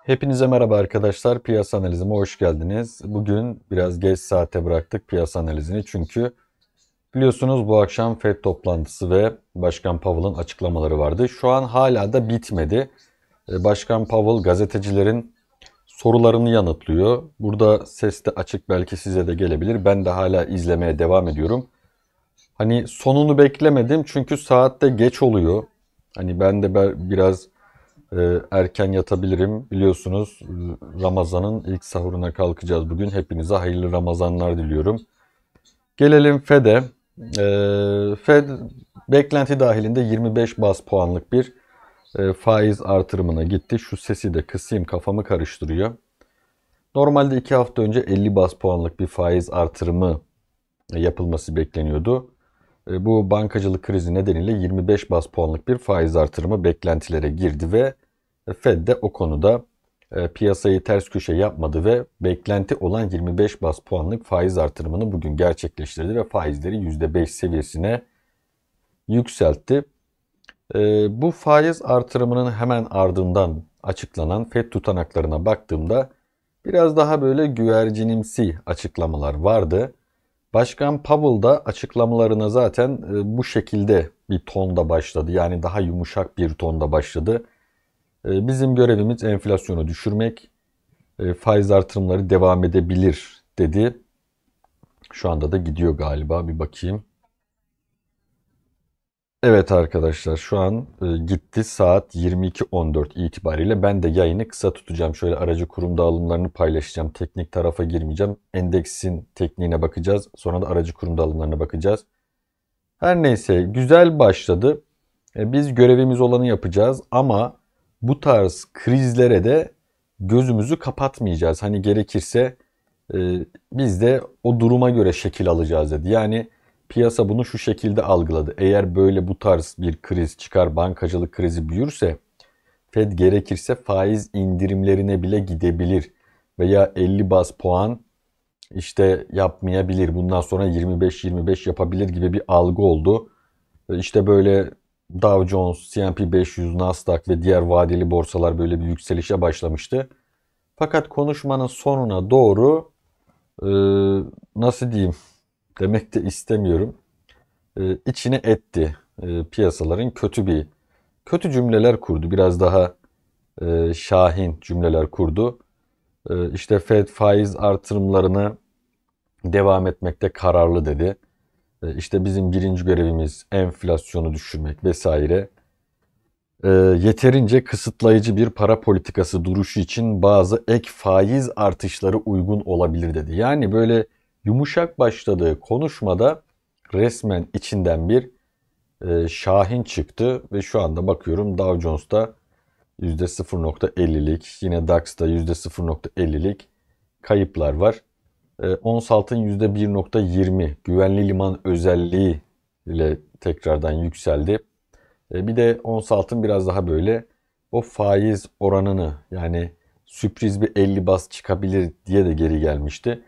Hepinize merhaba arkadaşlar. Piyasa analizime hoş geldiniz. Bugün biraz geç saate bıraktık piyasa analizini. Çünkü biliyorsunuz bu akşam FED toplantısı ve Başkan Powell'ın açıklamaları vardı. Şu an hala da bitmedi. Ee, Başkan Powell gazetecilerin sorularını yanıtlıyor. Burada ses de açık belki size de gelebilir. Ben de hala izlemeye devam ediyorum. Hani sonunu beklemedim çünkü saatte geç oluyor. Hani ben de biraz ee, erken yatabilirim. Biliyorsunuz Ramazan'ın ilk sahuruna kalkacağız bugün. Hepinize hayırlı Ramazanlar diliyorum. Gelelim FED'e. Ee, FED beklenti dahilinde 25 bas puanlık bir e, faiz artırımına gitti. Şu sesi de kısayım kafamı karıştırıyor. Normalde 2 hafta önce 50 bas puanlık bir faiz artırımı yapılması bekleniyordu. E, bu bankacılık krizi nedeniyle 25 bas puanlık bir faiz artırımı beklentilere girdi ve Fed de o konuda e, piyasayı ters köşe yapmadı ve beklenti olan 25 bas puanlık faiz artırımını bugün gerçekleştirdi ve faizleri %5 seviyesine yükseltti. E, bu faiz artırımının hemen ardından açıklanan FED tutanaklarına baktığımda biraz daha böyle güvercinimsi açıklamalar vardı. Başkan Powell da açıklamalarına zaten e, bu şekilde bir tonda başladı. Yani daha yumuşak bir tonda başladı. Ee, bizim görevimiz enflasyonu düşürmek, ee, faiz artırımları devam edebilir dedi. Şu anda da gidiyor galiba bir bakayım. Evet arkadaşlar şu an e, gitti saat 22.14 itibariyle ben de yayını kısa tutacağım. Şöyle aracı kurum dağılımlarını paylaşacağım. Teknik tarafa girmeyeceğim. Endeksin tekniğine bakacağız. Sonra da aracı kurum dağılımlarına bakacağız. Her neyse güzel başladı. E, biz görevimiz olanı yapacağız ama bu tarz krizlere de gözümüzü kapatmayacağız. Hani gerekirse e, biz de o duruma göre şekil alacağız dedi. Yani piyasa bunu şu şekilde algıladı. Eğer böyle bu tarz bir kriz çıkar, bankacılık krizi büyürse Fed gerekirse faiz indirimlerine bile gidebilir veya 50 bas puan işte yapmayabilir. Bundan sonra 25-25 yapabilir gibi bir algı oldu. E, işte böyle Dow Jones, S&P 500, Nasdaq ve diğer vadeli borsalar böyle bir yükselişe başlamıştı. Fakat konuşmanın sonuna doğru e, nasıl diyeyim demek de istemiyorum. E, içine etti e, piyasaların kötü bir kötü cümleler kurdu. Biraz daha e, şahin cümleler kurdu. E, işte Fed faiz artırımlarını devam etmekte kararlı dedi. E, işte bizim birinci görevimiz enflasyonu düşürmek vesaire e, yeterince kısıtlayıcı bir para politikası duruşu için bazı ek faiz artışları uygun olabilir dedi. Yani böyle yumuşak başladığı konuşmada resmen içinden bir e, Şahin çıktı ve şu anda bakıyorum Dow Jones'ta %0.50'lik yine DAX'ta %0.50'lik kayıplar var. Ee, ons altın %1.20 güvenli liman özelliği ile tekrardan yükseldi. Ee, bir de ons altın biraz daha böyle o faiz oranını yani sürpriz bir 50 baz çıkabilir diye de geri gelmişti.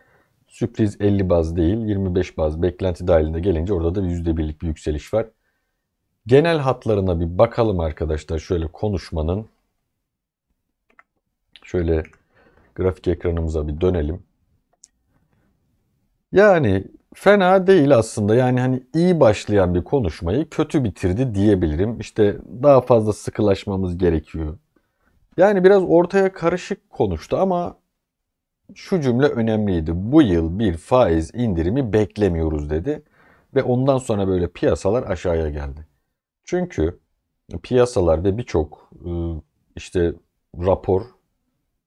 Sürpriz 50 baz değil 25 baz beklenti dahilinde gelince orada da %1'lik bir yükseliş var. Genel hatlarına bir bakalım arkadaşlar şöyle konuşmanın. Şöyle grafik ekranımıza bir dönelim. Yani fena değil aslında. Yani hani iyi başlayan bir konuşmayı kötü bitirdi diyebilirim. İşte daha fazla sıkılaşmamız gerekiyor. Yani biraz ortaya karışık konuştu ama şu cümle önemliydi. Bu yıl bir faiz indirimi beklemiyoruz dedi ve ondan sonra böyle piyasalar aşağıya geldi. Çünkü piyasalar ve birçok e, işte rapor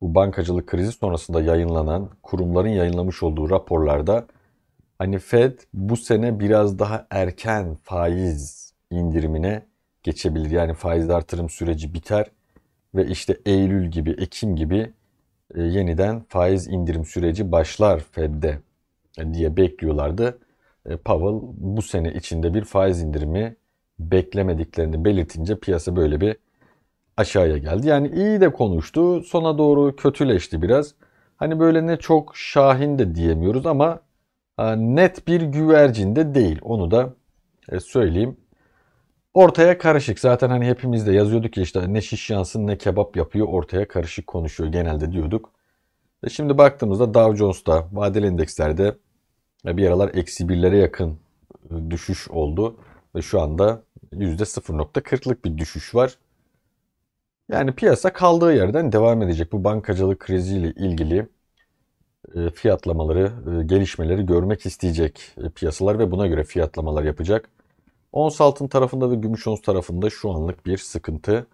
bu bankacılık krizi sonrasında yayınlanan kurumların yayınlamış olduğu raporlarda Hani Fed bu sene biraz daha erken faiz indirimine geçebilir. Yani faiz artırım süreci biter ve işte Eylül gibi, Ekim gibi e, yeniden faiz indirim süreci başlar Fed'de diye bekliyorlardı. E, Powell bu sene içinde bir faiz indirimi beklemediklerini belirtince piyasa böyle bir aşağıya geldi. Yani iyi de konuştu, sona doğru kötüleşti biraz. Hani böyle ne çok şahin de diyemiyoruz ama ee, net bir güvercin de değil. Onu da e, söyleyeyim. Ortaya karışık. Zaten hani hepimiz de yazıyorduk ya işte ne şiş yansın ne kebap yapıyor ortaya karışık konuşuyor genelde diyorduk. E şimdi baktığımızda Dow Jones'ta vadeli endekslerde e, bir aralar eksi birlere yakın e, düşüş oldu. Ve şu anda %0.40'lık bir düşüş var. Yani piyasa kaldığı yerden devam edecek. Bu bankacılık kriziyle ilgili e, fiyatlamaları, e, gelişmeleri görmek isteyecek e, piyasalar ve buna göre fiyatlamalar yapacak. Ons altın tarafında ve gümüş ons tarafında şu anlık bir sıkıntı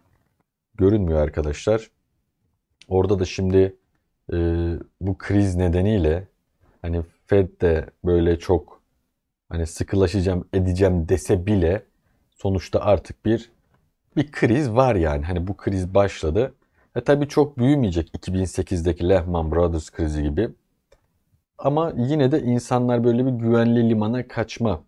görünmüyor arkadaşlar. Orada da şimdi bu kriz nedeniyle hani Fed de böyle çok hani sıkılaşacağım edeceğim dese bile sonuçta artık bir bir kriz var yani. Hani bu kriz başladı. E tabii çok büyümeyecek 2008'deki Lehman Brothers krizi gibi. Ama yine de insanlar böyle bir güvenli limana kaçma,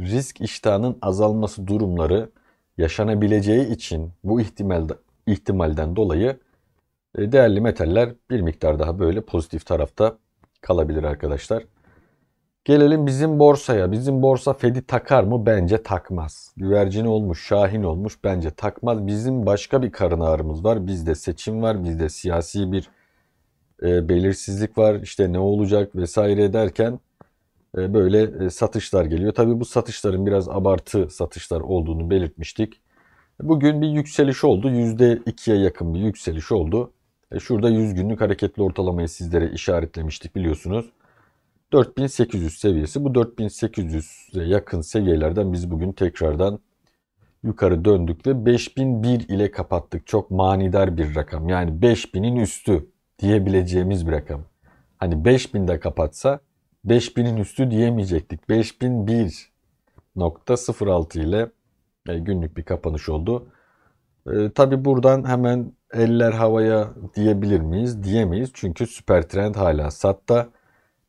risk iştahının azalması durumları yaşanabileceği için bu ihtimal ihtimalden dolayı e, değerli metaller bir miktar daha böyle pozitif tarafta kalabilir arkadaşlar. Gelelim bizim borsaya. Bizim borsa Fed'i takar mı? Bence takmaz. Güvercin olmuş, Şahin olmuş bence takmaz. Bizim başka bir karın ağrımız var. Bizde seçim var. Bizde siyasi bir e, belirsizlik var işte ne olacak vesaire derken e, böyle e, satışlar geliyor. Tabi bu satışların biraz abartı satışlar olduğunu belirtmiştik. Bugün bir yükseliş oldu. %2'ye yakın bir yükseliş oldu. E, şurada 100 günlük hareketli ortalamayı sizlere işaretlemiştik biliyorsunuz. 4800 seviyesi. Bu 4800'e yakın seviyelerden biz bugün tekrardan yukarı döndük ve 5001 ile kapattık. Çok manidar bir rakam. Yani 5000'in üstü diyebileceğimiz bir rakam. Hani 5000'de kapatsa 5000'in üstü diyemeyecektik. 5001.06 ile e, günlük bir kapanış oldu. E, tabii buradan hemen eller havaya diyebilir miyiz? Diyemeyiz. Çünkü süper trend hala satta.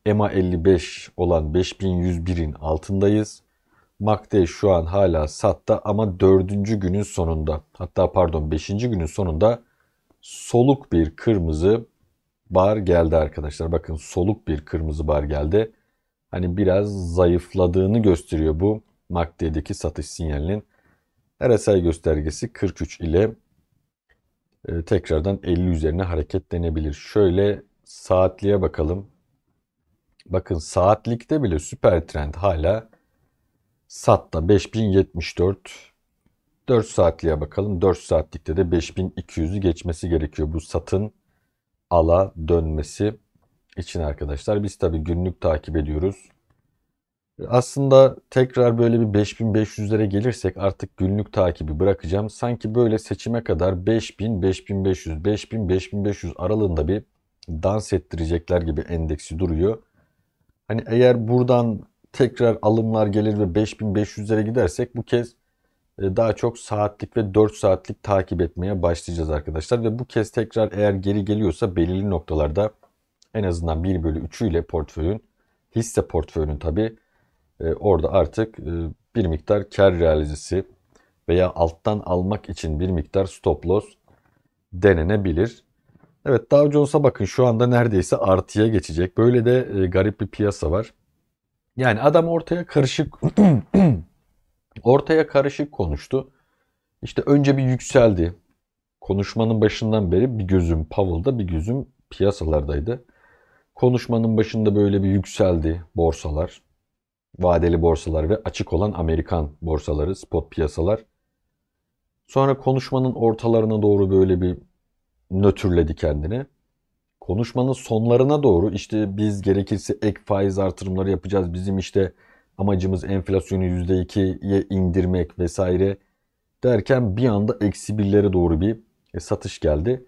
EMA 55 olan 5101'in altındayız. MACD şu an hala satta ama 4. günün sonunda hatta pardon 5. günün sonunda soluk bir kırmızı bar geldi arkadaşlar. Bakın soluk bir kırmızı bar geldi. Hani biraz zayıfladığını gösteriyor bu MACD'deki satış sinyalinin. RSI göstergesi 43 ile e, tekrardan 50 üzerine hareketlenebilir. Şöyle saatliğe bakalım. Bakın saatlikte bile süper trend hala satta 5074 4 saatliğe bakalım. 4 saatlikte de 5200'ü geçmesi gerekiyor bu satın ala dönmesi için arkadaşlar. Biz tabii günlük takip ediyoruz. Aslında tekrar böyle bir 5500'lere gelirsek artık günlük takibi bırakacağım. Sanki böyle seçime kadar 5000, 5500, 5000, 5500 aralığında bir dans ettirecekler gibi endeksi duruyor. Hani eğer buradan tekrar alımlar gelir ve 5500'lere gidersek bu kez ee, daha çok saatlik ve 4 saatlik takip etmeye başlayacağız arkadaşlar. Ve bu kez tekrar eğer geri geliyorsa belirli noktalarda en azından 1 bölü 3'ü ile portföyün hisse portföyünün tabi e, orada artık e, bir miktar kar realizesi veya alttan almak için bir miktar stop loss denenebilir. Evet Dow Jones'a bakın şu anda neredeyse artıya geçecek. Böyle de e, garip bir piyasa var. Yani adam ortaya karışık Ortaya karışık konuştu. İşte önce bir yükseldi. Konuşmanın başından beri bir gözüm Powell'da bir gözüm piyasalardaydı. Konuşmanın başında böyle bir yükseldi borsalar. Vadeli borsalar ve açık olan Amerikan borsaları, spot piyasalar. Sonra konuşmanın ortalarına doğru böyle bir nötrledi kendini. Konuşmanın sonlarına doğru işte biz gerekirse ek faiz artırımları yapacağız. Bizim işte amacımız enflasyonu %2'ye indirmek vesaire derken bir anda eksi birlere doğru bir e, satış geldi.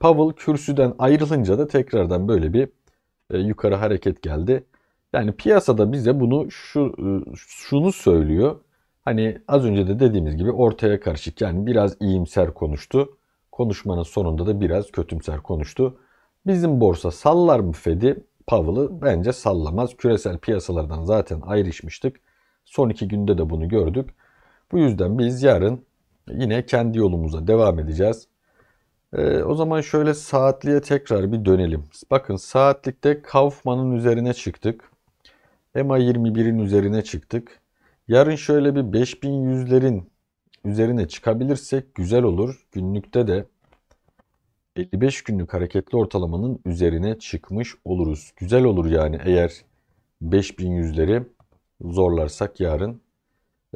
Powell kürsüden ayrılınca da tekrardan böyle bir e, yukarı hareket geldi. Yani piyasada bize bunu şu e, şunu söylüyor. Hani az önce de dediğimiz gibi ortaya karışık yani biraz iyimser konuştu. Konuşmanın sonunda da biraz kötümser konuştu. Bizim borsa sallar mı Fed'i? Powell'ı bence sallamaz. Küresel piyasalardan zaten ayrışmıştık. Son iki günde de bunu gördük. Bu yüzden biz yarın yine kendi yolumuza devam edeceğiz. Ee, o zaman şöyle saatliğe tekrar bir dönelim. Bakın saatlikte Kaufman'ın üzerine çıktık. EMA 21'in üzerine çıktık. Yarın şöyle bir 5100'lerin üzerine çıkabilirsek güzel olur. Günlükte de 55 günlük hareketli ortalamanın üzerine çıkmış oluruz. Güzel olur yani eğer 5100'leri zorlarsak yarın.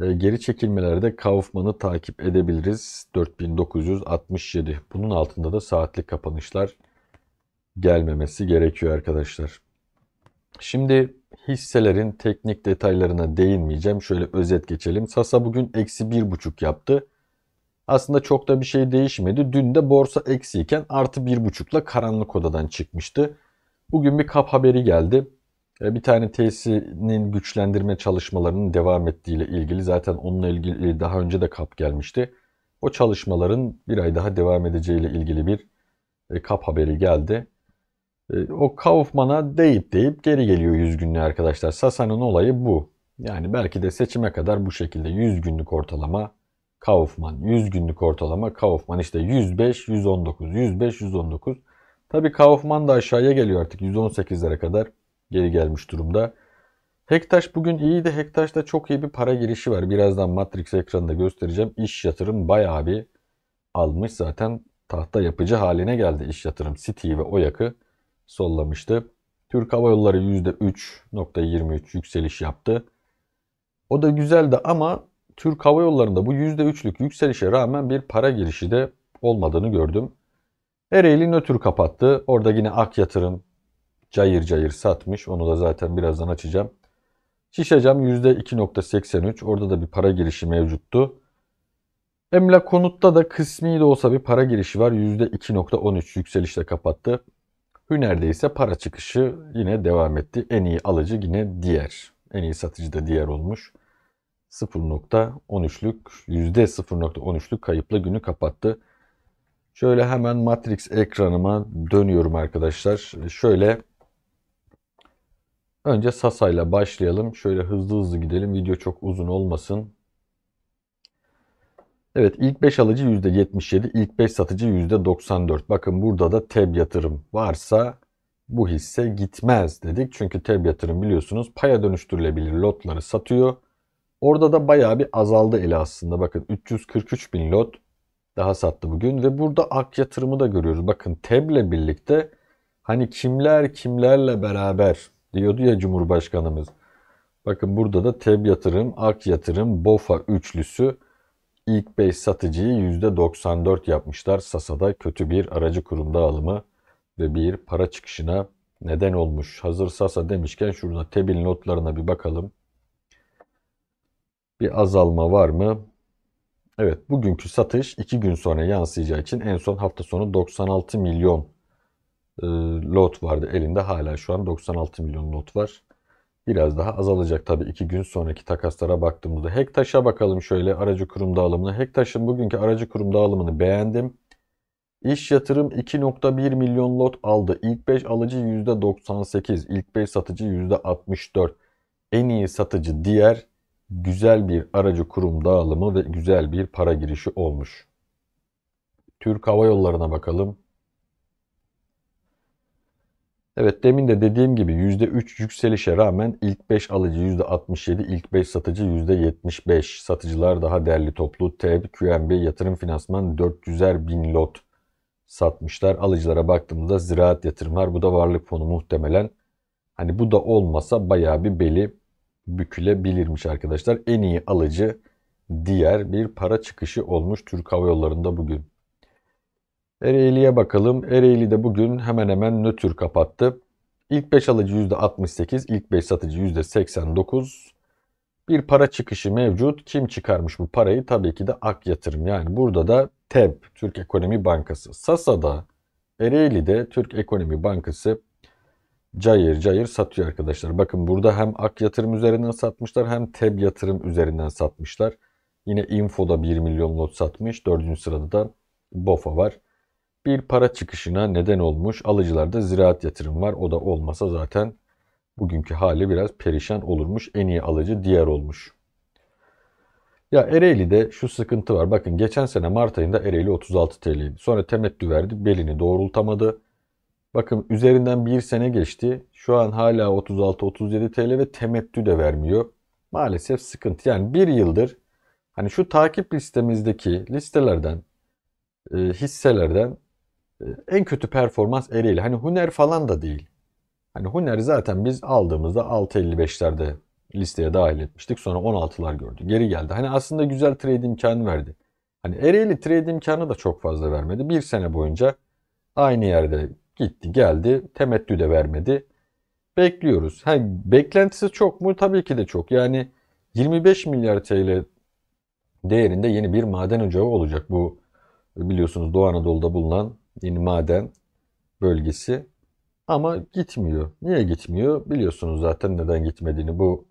E, geri çekilmelerde Kaufman'ı takip edebiliriz. 4967. Bunun altında da saatlik kapanışlar gelmemesi gerekiyor arkadaşlar. Şimdi hisselerin teknik detaylarına değinmeyeceğim. Şöyle özet geçelim. Sasa bugün eksi bir buçuk yaptı. Aslında çok da bir şey değişmedi. Dün de borsa eksiyken artı bir buçukla karanlık odadan çıkmıştı. Bugün bir kap haberi geldi. E, bir tane tesisinin güçlendirme çalışmalarının devam ettiğiyle ilgili zaten onunla ilgili e, daha önce de kap gelmişti. O çalışmaların bir ay daha devam edeceğiyle ilgili bir e, kap haberi geldi. O Kaufman'a deyip deyip geri geliyor 100 günlü arkadaşlar. Sasan'ın olayı bu. Yani belki de seçime kadar bu şekilde 100 günlük ortalama Kaufman. 100 günlük ortalama Kaufman işte 105, 119, 105, 119. Tabi Kaufman da aşağıya geliyor artık 118'lere kadar geri gelmiş durumda. Hektaş bugün iyiydi, de Hektaş'ta çok iyi bir para girişi var. Birazdan Matrix ekranında göstereceğim. İş yatırım bayağı bir almış zaten tahta yapıcı haline geldi iş yatırım. City ve Oyak'ı sollamıştı. Türk Hava Yolları %3.23 yükseliş yaptı. O da güzeldi ama Türk Hava Yolları'nda bu %3'lük yükselişe rağmen bir para girişi de olmadığını gördüm. Ereğli nötr kapattı. Orada yine Ak Yatırım cayır cayır satmış. Onu da zaten birazdan açacağım. Şişecam %2.83. Orada da bir para girişi mevcuttu. Emla konutta da kısmi de olsa bir para girişi var. %2.13 yükselişle kapattı. Hüner'de ise para çıkışı yine devam etti. En iyi alıcı yine diğer. En iyi satıcı da diğer olmuş. 0.13'lük %0.13'lük kayıpla günü kapattı. Şöyle hemen Matrix ekranıma dönüyorum arkadaşlar. Şöyle önce Sasa ile başlayalım. Şöyle hızlı hızlı gidelim. Video çok uzun olmasın. Evet ilk 5 alıcı %77, ilk 5 satıcı %94. Bakın burada da TEB yatırım varsa bu hisse gitmez dedik. Çünkü TEB yatırım biliyorsunuz paya dönüştürülebilir lotları satıyor. Orada da bayağı bir azaldı eli aslında. Bakın 343 bin lot daha sattı bugün. Ve burada ak yatırımı da görüyoruz. Bakın TEB'le birlikte hani kimler kimlerle beraber diyordu ya Cumhurbaşkanımız. Bakın burada da TEB yatırım, AK yatırım, BOFA üçlüsü ilk 5 satıcıyı %94 yapmışlar. Sasa'da kötü bir aracı kurumda alımı ve bir para çıkışına neden olmuş. Hazır Sasa demişken şurada TEB'in notlarına bir bakalım bir azalma var mı? Evet bugünkü satış 2 gün sonra yansıyacağı için en son hafta sonu 96 milyon e, lot vardı elinde. Hala şu an 96 milyon lot var. Biraz daha azalacak tabii 2 gün sonraki takaslara baktığımızda. Hektaş'a bakalım şöyle aracı kurum dağılımını. Hektaş'ın bugünkü aracı kurum dağılımını beğendim. İş yatırım 2.1 milyon lot aldı. İlk 5 alıcı %98, ilk 5 satıcı %64. En iyi satıcı diğer güzel bir aracı kurum dağılımı ve güzel bir para girişi olmuş. Türk Hava Yolları'na bakalım. Evet demin de dediğim gibi %3 yükselişe rağmen ilk 5 alıcı %67, ilk 5 satıcı %75. Satıcılar daha değerli toplu. TEB, QNB, yatırım finansman 400'er bin lot satmışlar. Alıcılara baktığımızda ziraat yatırımlar. Bu da varlık fonu muhtemelen. Hani bu da olmasa bayağı bir belli bükülebilirmiş arkadaşlar. En iyi alıcı diğer bir para çıkışı olmuş Türk Hava Yolları'nda bugün. Ereğli'ye bakalım. Ereğli de bugün hemen hemen nötr kapattı. İlk 5 alıcı %68, ilk 5 satıcı %89. Bir para çıkışı mevcut. Kim çıkarmış bu parayı? Tabii ki de Ak Yatırım. Yani burada da TEB, Türk Ekonomi Bankası. Sasa'da, Ereğli'de Türk Ekonomi Bankası cayır cayır satıyor arkadaşlar. Bakın burada hem Ak Yatırım üzerinden satmışlar hem Teb Yatırım üzerinden satmışlar. Yine Info'da 1 milyon lot satmış. Dördüncü sırada da BOFA var. Bir para çıkışına neden olmuş. Alıcılarda ziraat yatırım var. O da olmasa zaten bugünkü hali biraz perişan olurmuş. En iyi alıcı diğer olmuş. Ya Ereğli'de şu sıkıntı var. Bakın geçen sene Mart ayında Ereğli 36 TL'ydi. Sonra temettü verdi. Belini doğrultamadı. Bakın üzerinden bir sene geçti. Şu an hala 36-37 TL ve temettü de vermiyor. Maalesef sıkıntı. Yani bir yıldır hani şu takip listemizdeki listelerden, e, hisselerden e, en kötü performans eriyle. Hani Huner falan da değil. Hani Huner zaten biz aldığımızda 6.55'lerde listeye dahil etmiştik. Sonra 16'lar gördü. Geri geldi. Hani aslında güzel trade imkanı verdi. Hani Ereğli trade imkanı da çok fazla vermedi. Bir sene boyunca aynı yerde Gitti geldi temettü de vermedi. Bekliyoruz. Ha, beklentisi çok mu? Tabii ki de çok. Yani 25 milyar TL değerinde yeni bir maden ocağı olacak. Bu biliyorsunuz Doğu Anadolu'da bulunan yeni maden bölgesi. Ama gitmiyor. Niye gitmiyor? Biliyorsunuz zaten neden gitmediğini. Bu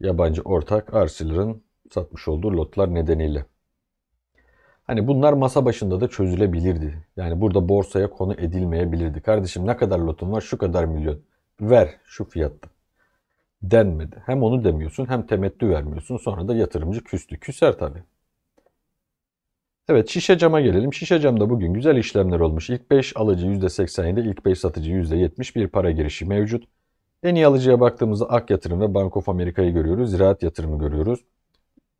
yabancı ortak Arcelor'ın satmış olduğu lotlar nedeniyle. Hani bunlar masa başında da çözülebilirdi. Yani burada borsaya konu edilmeyebilirdi. Kardeşim ne kadar lotun var? Şu kadar milyon. Ver şu fiyatta. Denmedi. Hem onu demiyorsun hem temettü vermiyorsun. Sonra da yatırımcı küstü. Küser tabii. Evet şişe cama gelelim. Şişe camda bugün güzel işlemler olmuş. İlk 5 alıcı %87, ilk 5 satıcı %71 para girişi mevcut. En iyi alıcıya baktığımızda Ak Yatırım ve Bank of Amerika'yı görüyoruz. Ziraat Yatırımı görüyoruz.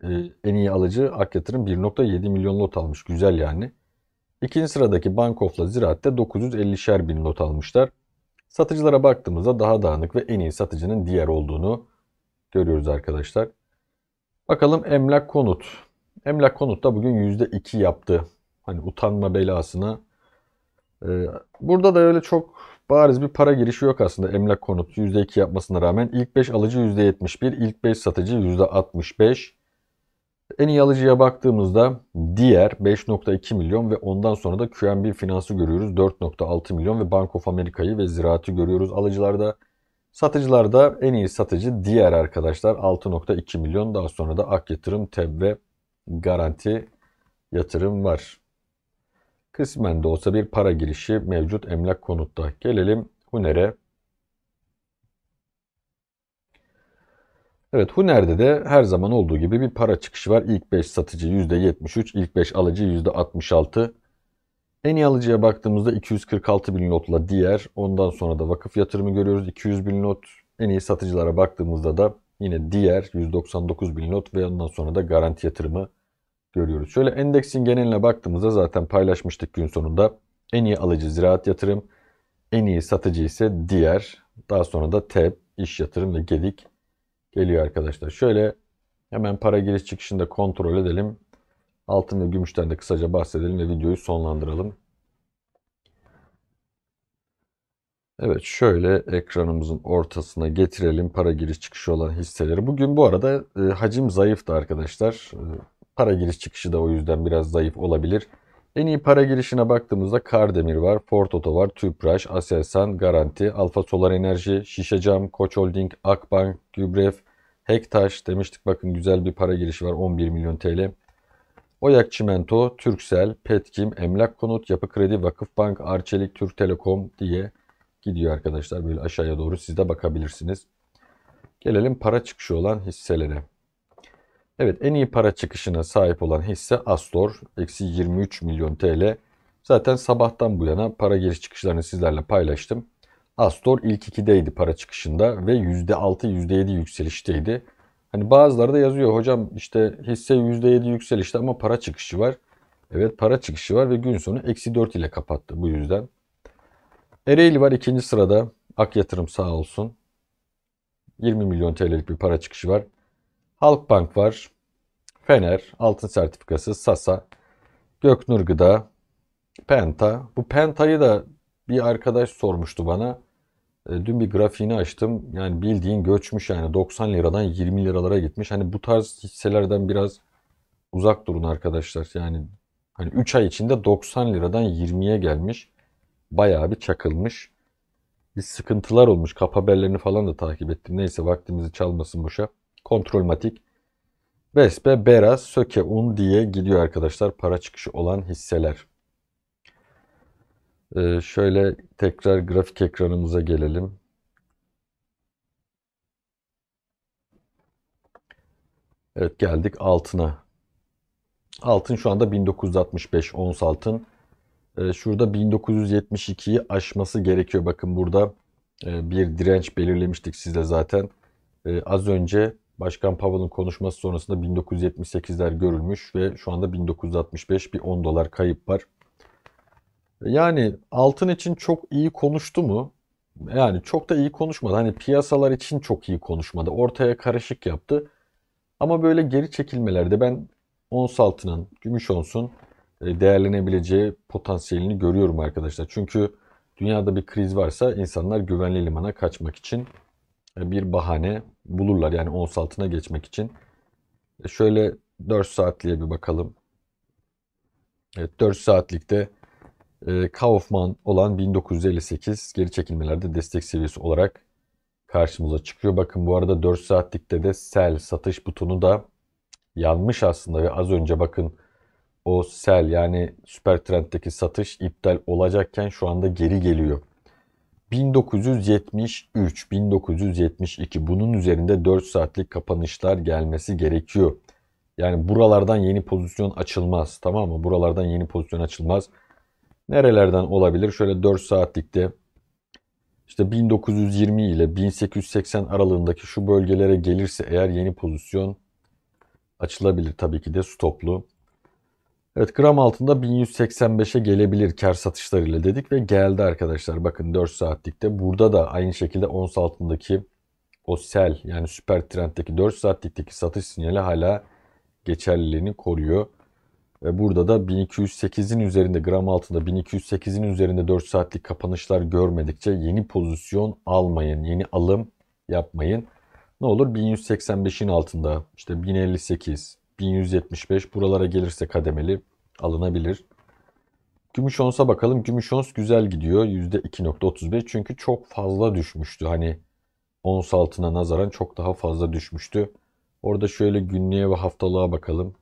E, en iyi alıcı Ak 1.7 milyon lot almış. Güzel yani. İkinci sıradaki Bankof'la Ziraat'te 950'şer bin lot almışlar. Satıcılara baktığımızda daha dağınık ve en iyi satıcının diğer olduğunu görüyoruz arkadaşlar. Bakalım Emlak Konut. Emlak Konut da bugün %2 yaptı. Hani utanma belasına. Ee, burada da öyle çok bariz bir para girişi yok aslında Emlak Konut %2 yapmasına rağmen. ilk 5 alıcı %71, ilk 5 satıcı %65. En iyi alıcıya baktığımızda diğer 5.2 milyon ve ondan sonra da QNB Finans'ı görüyoruz 4.6 milyon ve Bank of Amerika'yı ve Ziraat'ı görüyoruz alıcılarda. Satıcılarda en iyi satıcı diğer arkadaşlar 6.2 milyon daha sonra da Ak Yatırım, TEB ve Garanti Yatırım var. Kısmen de olsa bir para girişi mevcut emlak konutta. Gelelim Huner'e. Evet Huner'de de her zaman olduğu gibi bir para çıkışı var. İlk 5 satıcı %73, ilk 5 alıcı %66. En iyi alıcıya baktığımızda 246 bin lotla diğer. Ondan sonra da vakıf yatırımı görüyoruz 200 bin lot. En iyi satıcılara baktığımızda da yine diğer 199 bin lot ve ondan sonra da garanti yatırımı görüyoruz. Şöyle endeksin geneline baktığımızda zaten paylaşmıştık gün sonunda. En iyi alıcı ziraat yatırım, en iyi satıcı ise diğer. Daha sonra da TEP, iş yatırım ve gedik geliyor arkadaşlar. Şöyle hemen para giriş çıkışında kontrol edelim. Altın ve gümüşten de kısaca bahsedelim ve videoyu sonlandıralım. Evet şöyle ekranımızın ortasına getirelim para giriş çıkışı olan hisseleri. Bugün bu arada e, hacim zayıftı arkadaşlar. E, para giriş çıkışı da o yüzden biraz zayıf olabilir. En iyi para girişine baktığımızda Kardemir var, Fortoto var, Tüpraş, Aselsan, Garanti, Alfa Solar Enerji, Şişecam, Koç Holding, Akbank, Gübref, Hektaş demiştik bakın güzel bir para girişi var 11 milyon TL. Oyak Çimento, Türksel, Petkim, Emlak Konut, Yapı Kredi, Vakıf Bank, Arçelik, Türk Telekom diye gidiyor arkadaşlar. Böyle aşağıya doğru siz de bakabilirsiniz. Gelelim para çıkışı olan hisselere. Evet en iyi para çıkışına sahip olan hisse Astor. Eksi 23 milyon TL. Zaten sabahtan bu yana para giriş çıkışlarını sizlerle paylaştım. Astor ilk 2'deydi para çıkışında ve %6 %7 yükselişteydi. Hani bazıları da yazıyor hocam işte hisse %7 yükselişte ama para çıkışı var. Evet para çıkışı var ve gün sonu eksi 4 ile kapattı bu yüzden. Ereğli var ikinci sırada. Ak yatırım sağ olsun. 20 milyon TL'lik bir para çıkışı var. Halkbank var. Fener, Altın Sertifikası, Sasa, Göknur Gıda, Penta. Bu Penta'yı da bir arkadaş sormuştu bana. E, dün bir grafiğini açtım. Yani bildiğin göçmüş yani 90 liradan 20 liralara gitmiş. Hani bu tarz hisselerden biraz uzak durun arkadaşlar. Yani hani 3 ay içinde 90 liradan 20'ye gelmiş. Bayağı bir çakılmış. Bir sıkıntılar olmuş. Kap haberlerini falan da takip ettim. Neyse vaktimizi çalmasın boşa. Kontrolmatik. Vespe, Beras, Söke, Un diye gidiyor arkadaşlar para çıkışı olan hisseler. Ee, şöyle tekrar grafik ekranımıza gelelim. Evet geldik altına. Altın şu anda 1965 ons altın. Ee, şurada 1972'yi aşması gerekiyor. Bakın burada e, bir direnç belirlemiştik size zaten. E, az önce Başkan Powell'ın konuşması sonrasında 1978'ler görülmüş ve şu anda 1965 bir 10 dolar kayıp var. Yani altın için çok iyi konuştu mu? Yani çok da iyi konuşmadı. Hani piyasalar için çok iyi konuşmadı. Ortaya karışık yaptı. Ama böyle geri çekilmelerde ben ons altının, gümüş onsun e, değerlenebileceği potansiyelini görüyorum arkadaşlar. Çünkü dünyada bir kriz varsa insanlar güvenli limana kaçmak için bir bahane bulurlar. Yani ons altına geçmek için. E, şöyle 4 saatliğe bir bakalım. Evet, 4 saatlikte e, Kaufman olan 1958 geri çekilmelerde destek seviyesi olarak karşımıza çıkıyor. Bakın bu arada 4 saatlikte de sell satış butonu da yanmış aslında ve az önce bakın o sell yani süper trendteki satış iptal olacakken şu anda geri geliyor. 1973, 1972 bunun üzerinde 4 saatlik kapanışlar gelmesi gerekiyor. Yani buralardan yeni pozisyon açılmaz. Tamam mı? Buralardan yeni pozisyon açılmaz. Nerelerden olabilir? Şöyle 4 saatlikte işte 1920 ile 1880 aralığındaki şu bölgelere gelirse eğer yeni pozisyon açılabilir tabii ki de stoplu. Evet gram altında 1185'e gelebilir kar satışlarıyla dedik ve geldi arkadaşlar. Bakın 4 saatlikte burada da aynı şekilde ons altındaki o sel yani süper trendteki 4 saatlikteki satış sinyali hala geçerliliğini koruyor. Ve burada da 1208'in üzerinde gram altında 1208'in üzerinde 4 saatlik kapanışlar görmedikçe yeni pozisyon almayın. Yeni alım yapmayın. Ne olur 1185'in altında işte 1058, 1175 buralara gelirse kademeli alınabilir. Gümüş onsa bakalım. Gümüş ons güzel gidiyor. %2.35 çünkü çok fazla düşmüştü. Hani ons altına nazaran çok daha fazla düşmüştü. Orada şöyle günlüğe ve haftalığa bakalım.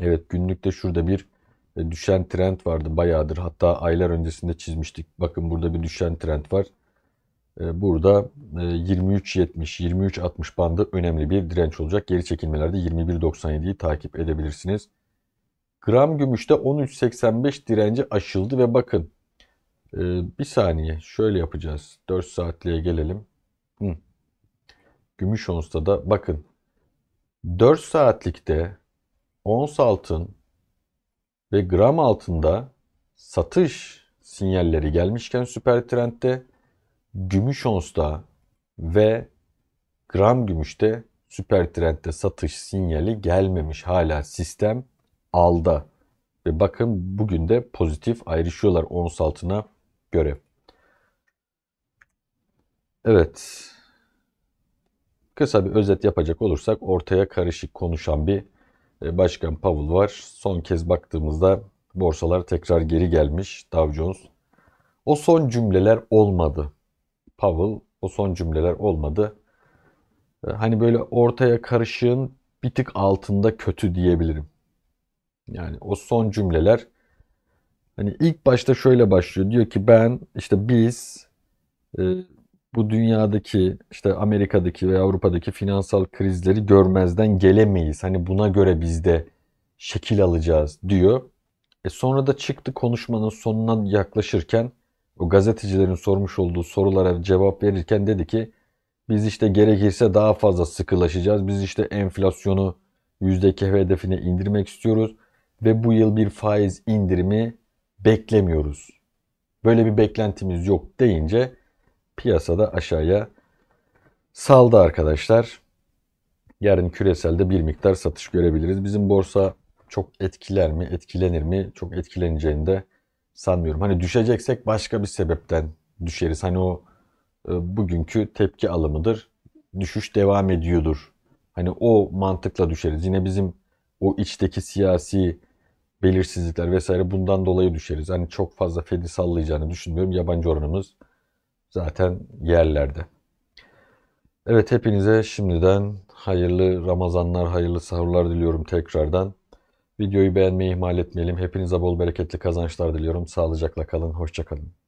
Evet günlükte şurada bir e, düşen trend vardı bayağıdır. Hatta aylar öncesinde çizmiştik. Bakın burada bir düşen trend var. Ee, burada 23.70 e, 23.60 bandı önemli bir direnç olacak. Geri çekilmelerde 21.97'yi takip edebilirsiniz. Gram gümüşte 13.85 direnci aşıldı ve bakın e, bir saniye şöyle yapacağız. 4 saatliğe gelelim. Hı. Gümüş onsta da bakın 4 saatlikte ons altın ve gram altında satış sinyalleri gelmişken süper trendte. Gümüş Gümüşons'ta ve gram gümüşte süper trendde satış sinyali gelmemiş hala sistem alda. Ve bakın bugün de pozitif ayrışıyorlar ons altına göre. Evet. Kısa bir özet yapacak olursak ortaya karışık konuşan bir e, başkan Powell var. Son kez baktığımızda borsalar tekrar geri gelmiş Dow Jones. O son cümleler olmadı. Powell o son cümleler olmadı. Ee, hani böyle ortaya karışığın bir tık altında kötü diyebilirim. Yani o son cümleler hani ilk başta şöyle başlıyor. Diyor ki ben işte biz e, bu dünyadaki işte Amerika'daki ve Avrupa'daki finansal krizleri görmezden gelemeyiz. Hani buna göre biz de şekil alacağız diyor. E sonra da çıktı konuşmanın sonuna yaklaşırken o gazetecilerin sormuş olduğu sorulara cevap verirken dedi ki biz işte gerekirse daha fazla sıkılaşacağız. Biz işte enflasyonu yüzdeki hedefine indirmek istiyoruz ve bu yıl bir faiz indirimi beklemiyoruz. Böyle bir beklentimiz yok deyince piyasada aşağıya saldı arkadaşlar. Yarın küreselde bir miktar satış görebiliriz. Bizim borsa çok etkiler mi, etkilenir mi? Çok etkileneceğini de sanmıyorum. Hani düşeceksek başka bir sebepten düşeriz. Hani o e, bugünkü tepki alımıdır. Düşüş devam ediyordur. Hani o mantıkla düşeriz. Yine bizim o içteki siyasi belirsizlikler vesaire bundan dolayı düşeriz. Hani çok fazla Fed'i sallayacağını düşünmüyorum. Yabancı oranımız zaten yerlerde. Evet hepinize şimdiden hayırlı Ramazanlar, hayırlı sahurlar diliyorum tekrardan. Videoyu beğenmeyi ihmal etmeyelim. Hepinize bol bereketli kazançlar diliyorum. Sağlıcakla kalın, hoşçakalın.